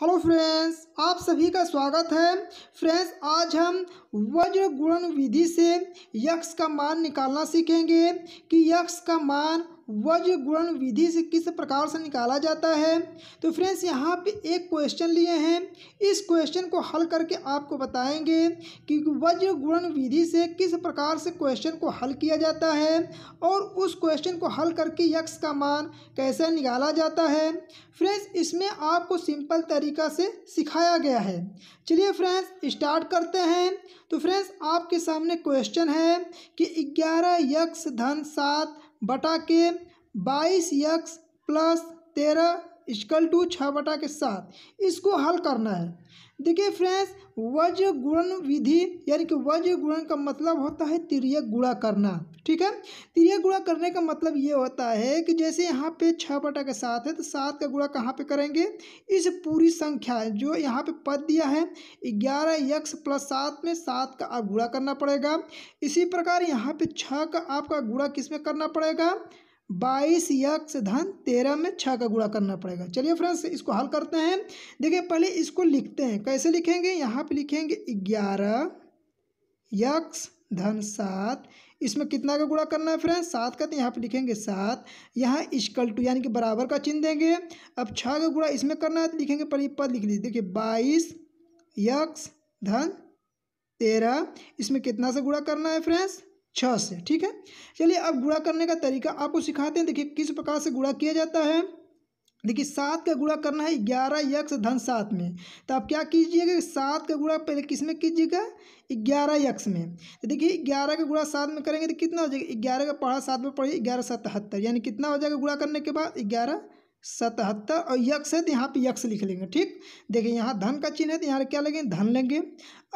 hello friends आप सभी का स्वागत है फ्रेंड्स आज हम वज्र गुणन विधि से यक्ष का मान निकालना सीखेंगे कि यक्ष का मान वज गुण विधि से किस प्रकार से निकाला जाता है तो फ्रेंड्स यहाँ पे एक क्वेश्चन लिए हैं इस क्वेश्चन को हल करके आपको बताएंगे कि वज गुण विधि से किस प्रकार से क्वेश्चन को हल किया जाता है और उस क्वेश्चन को हल करके यक्स का मान कैसे निकाला जाता है फ्रेंड्स इसमें आपको सिंपल तरीका से सिखाया गया है चलिए फ्रेंड्स स्टार्ट करते हैं तो फ्रेंड्स आपके सामने क्वेश्चन है कि ग्यारह यक्स धन सात बटा के बाईस यक्स प्लस तेरह इजकल टू छः बटा के साथ इसको हल करना है देखिए फ्रेंड्स वज्र गुणन विधि यानी कि वज्र गुणन का मतलब होता है तिरय गुणा करना ठीक है तिरय गुणा करने का मतलब ये होता है कि जैसे यहाँ पे छः बटा के साथ है तो सात का गुणा कहाँ पे करेंगे इस पूरी संख्या जो यहाँ पे पद दिया है ग्यारह यक्स प्लस सात में सात का आप गुणा करना पड़ेगा इसी प्रकार यहाँ पे छः का आपका गुणा किस में करना पड़ेगा बाईस यक्ष धन तेरह में छः का गुणा करना पड़ेगा चलिए फ्रेंड्स इसको हल करते हैं देखिए पहले इसको लिखते हैं कैसे लिखेंगे यहाँ पे लिखेंगे ग्यारह यक्ष धन सात इसमें कितना का गुणा करना है फ्रेंड्स सात का तो यहाँ पे लिखेंगे सात यहाँ इसकल टू यानी कि बराबर का चिन्ह देंगे अब छः का गुणा इसमें करना है तो लिखेंगे पहले पद लिख लीजिए देखिए बाईस यक्ष धन तेरह इसमें कितना से गुणा करना है फ्रेंड्स छः से ठीक है चलिए अब गुड़ा करने का तरीका आपको सिखाते हैं देखिए किस प्रकार से गुड़ा किया जाता है देखिए सात का गुड़ा करना है ग्यारह यक्ष धन सात में तो आप क्या कीजिएगा सात का गुड़ा पहले किस में कीजिएगा ग्यारह यक्ष में तो देखिए ग्यारह का गुड़ा सात में करेंगे तो कितना हो जाएगा ग्यारह का पढ़ा सात में पढ़िए ग्यारह सतहत्तर यानी कितना हो जाएगा गुड़ा करने के बाद ग्यारह सतहत्तर और यक्ष है तो यहाँ पे यक्ष लिख लेंगे ठीक देखिए यहाँ धन का चिन्ह है तो यहाँ क्या लगेंगे धन लेंगे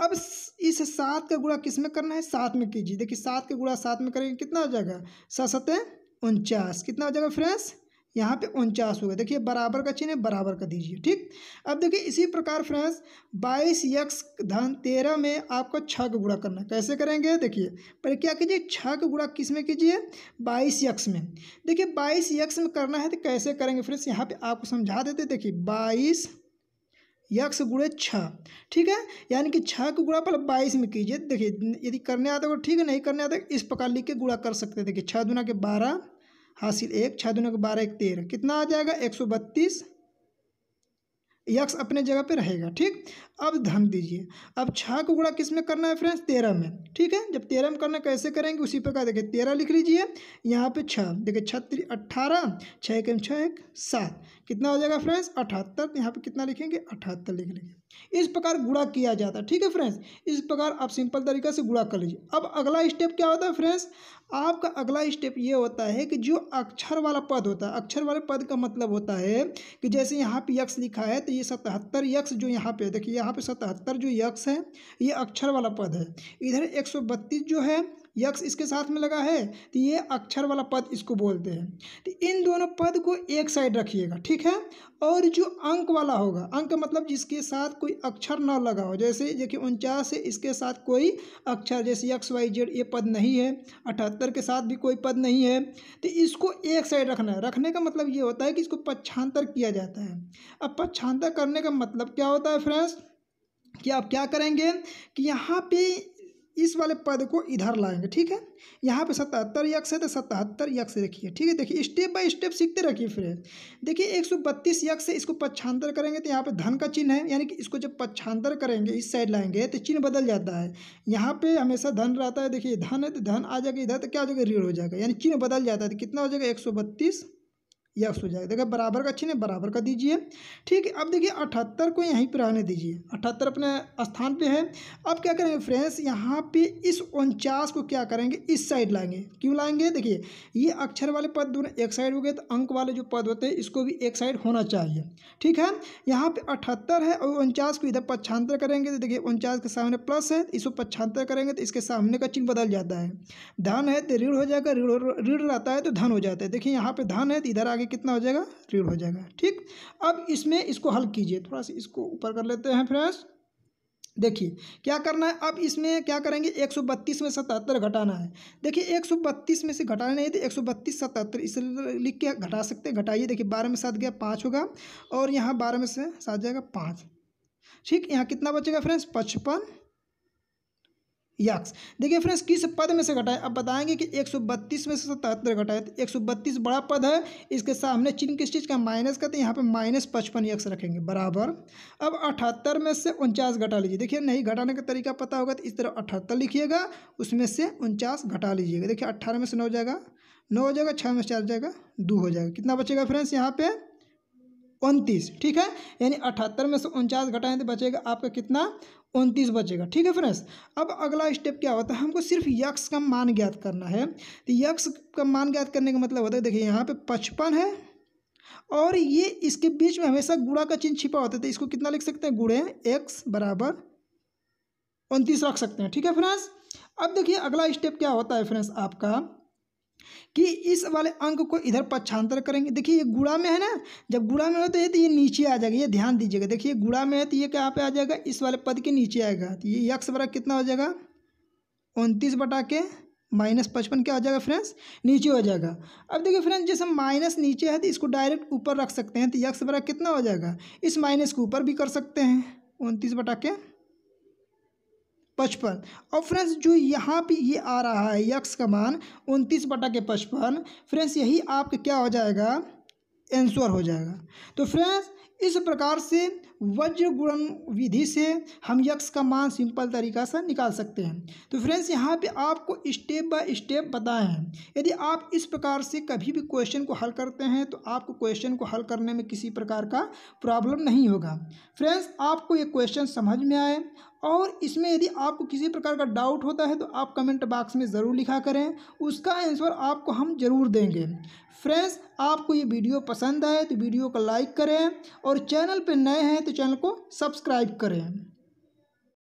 अब इस सात का गुणा किस में करना है सात में कीजिए देखिए सात का गुणा सात में करेंगे कितना हो जाएगा सात सतह उनचास कितना हो जाएगा फ्रेंड्स यहाँ पे उनचास हो गया देखिए बराबर का चिन्ह बराबर का दीजिए ठीक अब देखिए इसी प्रकार फ्रेंड्स बाईस यक्स धन तेरह में आपको छ का गुणा करना कैसे करेंगे देखिए पर क्या कीजिए छः का गुणा किस में कीजिए बाईस यक्स में देखिए बाईस यक्स में करना है तो कैसे करेंगे फ्रेंड्स यहाँ पर आपको समझा देते देखिए बाईस यक्स गुड़े छः ठीक है यानी कि छः का गुड़ा पर बाईस में कीजिए देखिए यदि करने आता तो ठीक है नहीं करने आता इस प्रकार लिख के गुड़ा कर सकते हैं देखिए छः दुना के बारह हासिल एक छः को बारह एक तेरह कितना आ जाएगा एक सौ बत्तीस यक्स अपने जगह पे रहेगा ठीक अब धम दीजिए अब छः को गुणा किस में करना है फ्रेंड्स तेरह में ठीक है जब तेरह में करना कैसे करेंगे उसी प्रकार देखिए तेरह लिख लीजिए यहाँ पे छः देखिए छत्री अट्ठारह छः एक छः एक सात कितना हो जाएगा फ्रेंड्स अठहत्तर यहाँ पे कितना लिखेंगे अठहत्तर लिख लेंगे इस प्रकार गुड़ा किया जाता है ठीक है फ्रेंड्स इस प्रकार आप सिंपल तरीका से गुड़ा कर लीजिए अब अगला स्टेप क्या होता है फ्रेंड्स आपका अगला स्टेप ये होता है कि जो अक्षर वाला पद होता है अक्षर वाले पद का मतलब होता है कि जैसे यहाँ पे यक्ष लिखा है तो ये सतहत्तर यक्ष जो यहाँ पे देखिए यहाँ पे सतहत्तर जो यक्ष है ये अक्षर वाला पद है इधर एक जो है यक्ष इसके साथ में लगा है तो ये अक्षर वाला पद इसको बोलते हैं तो इन दोनों पद को एक साइड रखिएगा ठीक है और जो अंक वाला होगा अंक मतलब जिसके साथ कोई अक्षर ना लगा हो जैसे देखिए उनचास है इसके साथ कोई अक्षर जैसे यक्स वाई जेड ये पद नहीं है अठहत्तर के साथ भी कोई पद नहीं है तो इसको एक साइड रखना है रखने का मतलब ये होता है कि इसको पक्षांतर किया जाता है अब पक्षांतर करने का मतलब क्या होता है फ्रेंड्स कि आप क्या करेंगे कि यहाँ पे इस वाले पद को इधर लाएंगे ठीक है यहाँ पे सतहत्तर यक्स है तो सतहत्तर यक्स रखिए ठीक है देखिए स्टेप बाय स्टेप सीखते रखिए फिर देखिए एक सौ बत्तीस से इसको पक्षांतर करेंगे तो यहाँ पे धन का चिन्ह है यानी कि इसको जब पक्षांतर करेंगे इस साइड लाएंगे तो चिन्ह बदल जाता है यहाँ पे हमेशा धन रहता है देखिए धन है तो धन आ जाएगा इधर तो क्या हो जाएगा रीढ़ हो जाएगा यानी चिन्ह बदल जाता है तो कितना हो जाएगा एक सौ बत्तीस यक्स हो जाएगा देखिए बराबर का चिन्ह बराबर का दीजिए ठीक है अब देखिए अठहत्तर को यहीं पर रहने दीजिए अठहत्तर अपने स्थान पे है अब क्या करेंगे फ्रेंड्स यहाँ पे इस उनचास को क्या करेंगे इस साइड लाएंगे क्यों लाएंगे देखिए ये अक्षर वाले पद दोनों एक साइड हो गए तो अंक वाले जो पद होते हैं इसको भी एक साइड होना चाहिए ठीक है यहाँ पर अठहत्तर है और उनचास को इधर पच्छांतर करेंगे तो देखिए उनचास के सामने प्लस है इसको पच्छांतर करेंगे तो इसके सामने का चिन्ह बदल जाता है धन है तो ऋण हो जाएगा ऋण ऋण रहता है तो धन हो जाता है देखिए यहाँ पर धन है तो इधर आगे में कितना हो जाएगा रीढ़ हो जाएगा ठीक अब इसमें इसको हल कीजिए थोड़ा सा इसको ऊपर कर लेते हैं फ्रेंड्स देखिए क्या करना है अब इसमें क्या करेंगे 132 में 77 घटाना है देखिए 132 में से घटाना नहीं तो 132 सौ बत्तीस सतहत्तर इसलिए लिख के घटा सकते हैं घटाइए देखिए बारह में सात गया पाँच होगा और यहाँ बारह में से सात जाएगा पाँच ठीक यहाँ कितना बचेगा फ्रेंड्स पचपन यक्स देखिए फ्रेंड्स किस पद में से घटाए अब बताएंगे कि 132 में से सतहत्तर घटाए तो एक बड़ा पद है इसके सामने चिन्ह किस चीज़ का माइनस करते तो हैं यहाँ पे माइनस पचपन यक्स रखेंगे बराबर अब 78 में से उनचास घटा लीजिए देखिए नहीं घटाने का तरीका पता होगा तो इस तरह अठहत्तर लिखिएगा उसमें से उनचास घटा लीजिएगा देखिए अट्ठारह में से नौ जाएगा नौ हो जाएगा छः में से चार जाएगा दो हो जाएगा कितना बचेगा फ्रेंड्स यहाँ पर उनतीस ठीक है यानी अठहत्तर में से उनचास घटाएं तो बचेगा आपका कितना उनतीस बचेगा ठीक है फ्रेंड्स अब अगला स्टेप क्या होता है हमको सिर्फ यक्स का मान ज्ञात करना है तो यक्स का मान ज्ञात करने का मतलब होता है देखिए यहाँ पे पचपन है और ये इसके बीच में हमेशा गुड़ा का चिन्ह छिपा होता है तो इसको कितना लिख सकते हैं गुड़े एक्स बराबर उनतीस रख सकते हैं ठीक है फ्रेंड्स अब देखिए अगला स्टेप क्या होता है फ्रेंड्स आपका कि इस वाले अंक को इधर पक्षांतर करेंगे देखिए ये गुड़ा में है ना जब गुड़ा में हो तो ये तो ये नीचे आ जाएगा ये ध्यान दीजिएगा देखिए गुड़ा में है तो ये कहाँ पे आ जाएगा इस वाले पद के नीचे आएगा तो ये यक्स बरा कितना हो जाएगा उनतीस बटा के माइनस पचपन क्या हो जाएगा फ्रेंड्स नीचे हो जाएगा अब देखिए फ्रेंड्स जैसे माइनस नीचे है तो इसको डायरेक्ट ऊपर रख सकते हैं तो यक्स बरा कितना हो जाएगा इस माइनस को ऊपर भी कर सकते हैं उनतीस बटा के पचपन और फ्रेंड्स जो यहाँ पे ये आ रहा है यक्स का मान उनतीस बटा के पचपन फ्रेंड्स यही आपका क्या हो जाएगा एंसर हो जाएगा तो फ्रेंड्स इस प्रकार से वज्र गुणन विधि से हम यक्ष का मान सिंपल तरीका से निकाल सकते हैं तो फ्रेंड्स यहाँ पे आपको स्टेप बाय स्टेप बताए हैं यदि आप इस प्रकार से कभी भी क्वेश्चन को हल करते हैं तो आपको क्वेश्चन को हल करने में किसी प्रकार का प्रॉब्लम नहीं होगा फ्रेंड्स आपको ये क्वेश्चन समझ में आए और इसमें यदि आपको किसी प्रकार का डाउट होता है तो आप कमेंट बॉक्स में ज़रूर लिखा करें उसका आंसर आपको हम ज़रूर देंगे फ्रेंड्स आपको ये वीडियो पसंद आए तो वीडियो को लाइक करें और चैनल पर नए हैं तो चैनल को सब्सक्राइब करें